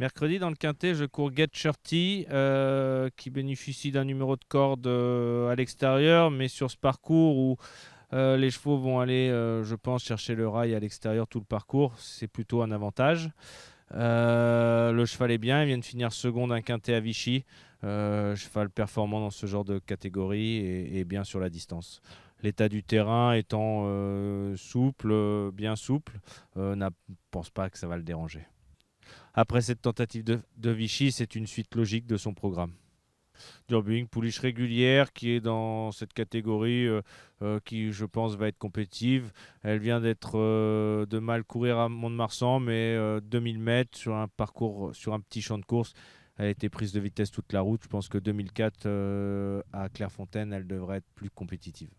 Mercredi, dans le quintet, je cours Get Shirty, euh, qui bénéficie d'un numéro de corde euh, à l'extérieur, mais sur ce parcours où euh, les chevaux vont aller, je pense, chercher le rail à l'extérieur tout le parcours, c'est plutôt un avantage. le cheval est bien, il vient de finir second un quintet à Vichy. cheval performant dans ce genre de catégorie et, bien sur la distance l'état du terrain étant souple, bien souple, je ne pense pas que ça va le déranger. Après cette tentative de, Vichy, c'est une suite logique de son programme. Durbuing, pouliche régulière qui est dans cette catégorie euh, euh, qui, je pense, va être compétitive. Elle vient d'être euh, de mal courir à Mont-de-Marsan, mais 2000 mètres sur un parcours, sur un petit champ de course. Elle a été prise de vitesse toute la route. Je pense que 2004 à Clairefontaine, elle devrait être plus compétitive.